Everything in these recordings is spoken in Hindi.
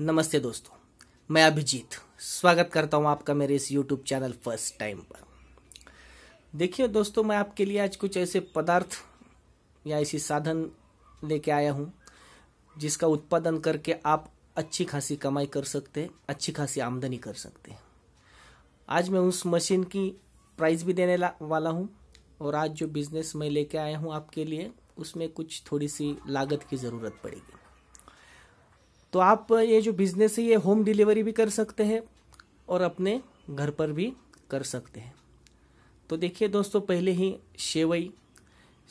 नमस्ते दोस्तों मैं अभिजीत स्वागत करता हूं आपका मेरे इस यूट्यूब चैनल फर्स्ट टाइम पर देखिए दोस्तों मैं आपके लिए आज कुछ ऐसे पदार्थ या ऐसी साधन लेके आया हूं जिसका उत्पादन करके आप अच्छी खासी कमाई कर सकते हैं अच्छी खासी आमदनी कर सकते हैं आज मैं उस मशीन की प्राइस भी देने वाला हूँ और आज जो बिज़नेस मैं लेके आया हूँ आपके लिए उसमें कुछ थोड़ी सी लागत की ज़रूरत पड़ेगी तो आप ये जो बिजनेस है ये होम डिलीवरी भी कर सकते हैं और अपने घर पर भी कर सकते हैं तो देखिए दोस्तों पहले ही सेवई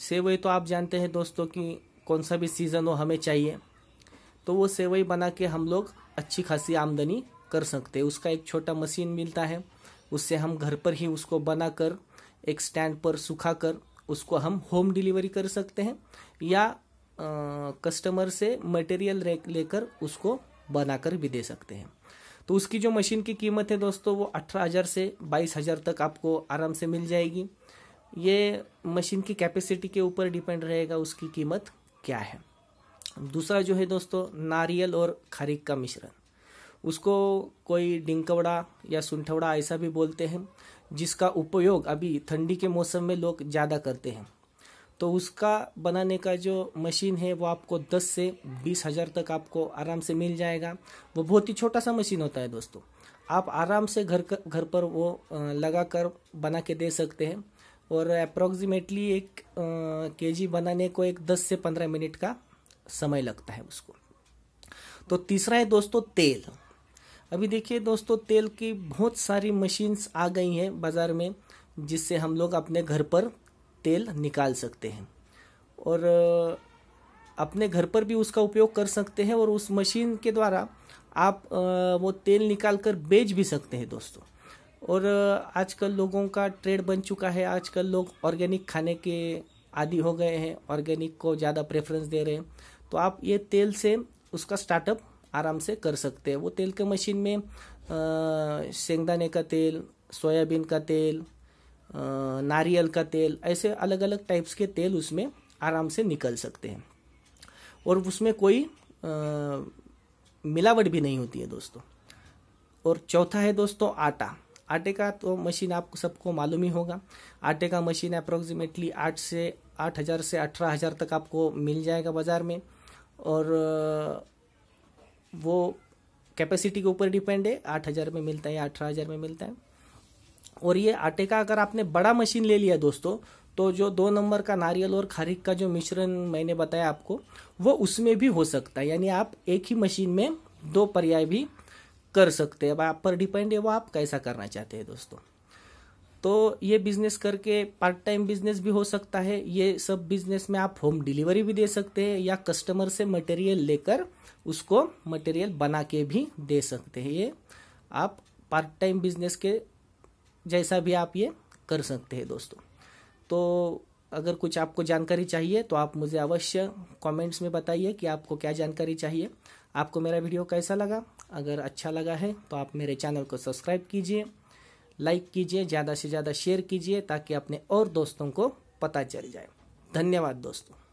सेवई तो आप जानते हैं दोस्तों कि कौन सा भी सीज़न हो हमें चाहिए तो वो सेवई बना के हम लोग अच्छी खासी आमदनी कर सकते हैं उसका एक छोटा मशीन मिलता है उससे हम घर पर ही उसको बनाकर एक स्टैंड पर सुखा कर उसको हम होम डिलीवरी कर सकते हैं या कस्टमर से मटेरियल लेकर उसको बनाकर भी दे सकते हैं तो उसकी जो मशीन की कीमत है दोस्तों वो अठारह हज़ार से बाईस हज़ार तक आपको आराम से मिल जाएगी ये मशीन की कैपेसिटी के ऊपर डिपेंड रहेगा उसकी कीमत क्या है दूसरा जो है दोस्तों नारियल और खारिक का मिश्रण उसको कोई डिंकवड़ा या सुनठवड़ा ऐसा भी बोलते हैं जिसका उपयोग अभी ठंडी के मौसम में लोग ज़्यादा करते हैं तो उसका बनाने का जो मशीन है वो आपको 10 से बीस हज़ार तक आपको आराम से मिल जाएगा वो बहुत ही छोटा सा मशीन होता है दोस्तों आप आराम से घर घर पर वो लगा कर बना के दे सकते हैं और अप्रोक्सीमेटली एक के जी बनाने को एक 10 से 15 मिनट का समय लगता है उसको तो तीसरा है दोस्तों तेल अभी देखिए दोस्तों तेल की बहुत सारी मशीन्स आ गई हैं बाज़ार में जिससे हम लोग अपने घर पर तेल निकाल सकते हैं और अपने घर पर भी उसका उपयोग कर सकते हैं और उस मशीन के द्वारा आप वो तेल निकाल कर बेच भी सकते हैं दोस्तों और आजकल लोगों का ट्रेड बन चुका है आजकल लोग ऑर्गेनिक खाने के आदि हो गए हैं ऑर्गेनिक को ज़्यादा प्रेफरेंस दे रहे हैं तो आप ये तेल से उसका स्टार्टअप आराम से कर सकते हैं वो तेल के मशीन में सेंगदाने का तेल सोयाबीन का तेल नारियल का तेल ऐसे अलग अलग टाइप्स के तेल उसमें आराम से निकल सकते हैं और उसमें कोई आ, मिलावट भी नहीं होती है दोस्तों और चौथा है दोस्तों आटा आटे का तो मशीन आप सबको मालूम ही होगा आटे का मशीन अप्रोक्सीमेटली आठ से आठ हज़ार से अठारह हज़ार तक आपको मिल जाएगा बाज़ार में और वो कैपेसिटी के ऊपर डिपेंड है आठ हज़ार में मिलता है या अठारह हज़ार में मिलता है और ये आटे का अगर आपने बड़ा मशीन ले लिया दोस्तों तो जो दो नंबर का नारियल और खारिक का जो मिश्रण मैंने बताया आपको वो उसमें भी हो सकता है यानी आप एक ही मशीन में दो पर्याय भी कर सकते हैं अब आप पर डिपेंड है वो आप कैसा करना चाहते हैं दोस्तों तो ये बिजनेस करके पार्ट टाइम बिजनेस भी हो सकता है ये सब बिजनेस में आप होम डिलीवरी भी दे सकते हैं या कस्टमर से मटेरियल लेकर उसको मटेरियल बना के भी दे सकते हैं ये आप पार्ट टाइम बिजनेस के जैसा भी आप ये कर सकते हैं दोस्तों तो अगर कुछ आपको जानकारी चाहिए तो आप मुझे अवश्य कमेंट्स में बताइए कि आपको क्या जानकारी चाहिए आपको मेरा वीडियो कैसा लगा अगर अच्छा लगा है तो आप मेरे चैनल को सब्सक्राइब कीजिए लाइक कीजिए ज़्यादा से ज़्यादा शेयर कीजिए ताकि अपने और दोस्तों को पता चल जाए धन्यवाद दोस्तों